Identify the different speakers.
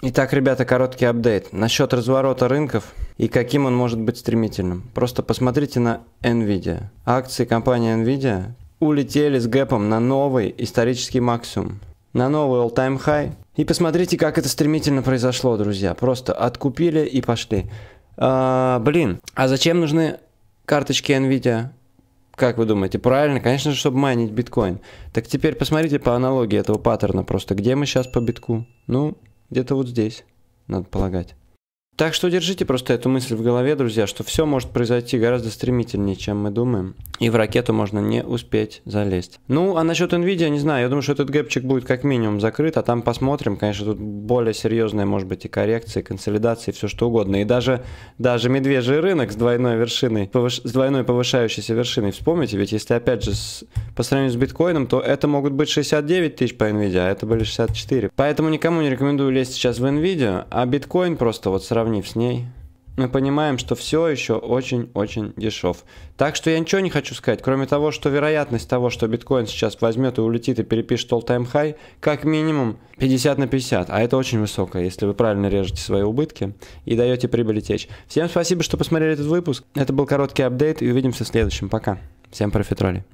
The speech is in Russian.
Speaker 1: Итак, ребята, короткий апдейт. Насчет разворота рынков и каким он может быть стремительным. Просто посмотрите на Nvidia. Акции компании Nvidia улетели с гэпом на новый исторический максимум. На новый all-time high. И посмотрите, как это стремительно произошло, друзья. Просто откупили и пошли. А, блин, а зачем нужны карточки Nvidia? Как вы думаете, правильно? Конечно же, чтобы майнить биткоин. Так теперь посмотрите по аналогии этого паттерна просто, где мы сейчас по битку. Ну, где-то вот здесь, надо полагать. Так что держите просто эту мысль в голове, друзья, что все может произойти гораздо стремительнее, чем мы думаем, и в ракету можно не успеть залезть. Ну, а насчет Nvidia, не знаю, я думаю, что этот гэпчик будет как минимум закрыт, а там посмотрим, конечно, тут более серьезные, может быть, и коррекции, консолидации, все что угодно. И даже, даже медвежий рынок с двойной вершиной, повыш... с двойной повышающейся вершиной, вспомните, ведь если опять же с... по сравнению с биткоином, то это могут быть 69 тысяч по Nvidia, а это были 64. Поэтому никому не рекомендую лезть сейчас в Nvidia, а биткоин просто вот сравнивать сравнив с ней, мы понимаем, что все еще очень-очень дешев. Так что я ничего не хочу сказать, кроме того, что вероятность того, что биткоин сейчас возьмет и улетит и перепишет all-time high, как минимум 50 на 50, а это очень высоко, если вы правильно режете свои убытки и даете прибыли течь. Всем спасибо, что посмотрели этот выпуск. Это был короткий апдейт и увидимся в следующем. Пока. Всем профитроли.